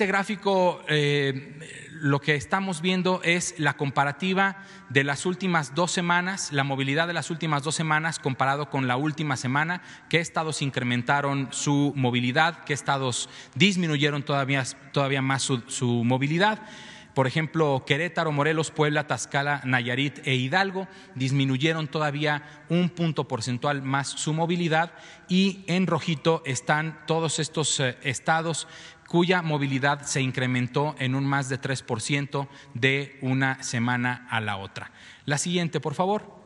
Este gráfico eh, lo que estamos viendo es la comparativa de las últimas dos semanas, la movilidad de las últimas dos semanas comparado con la última semana, qué estados incrementaron su movilidad, qué estados disminuyeron todavía, más su movilidad. Por ejemplo, Querétaro, Morelos, Puebla, Tlaxcala, Nayarit e Hidalgo disminuyeron todavía un punto porcentual más su movilidad y en rojito están todos estos eh, estados cuya movilidad se incrementó en un más de 3% de una semana a la otra. La siguiente, por favor.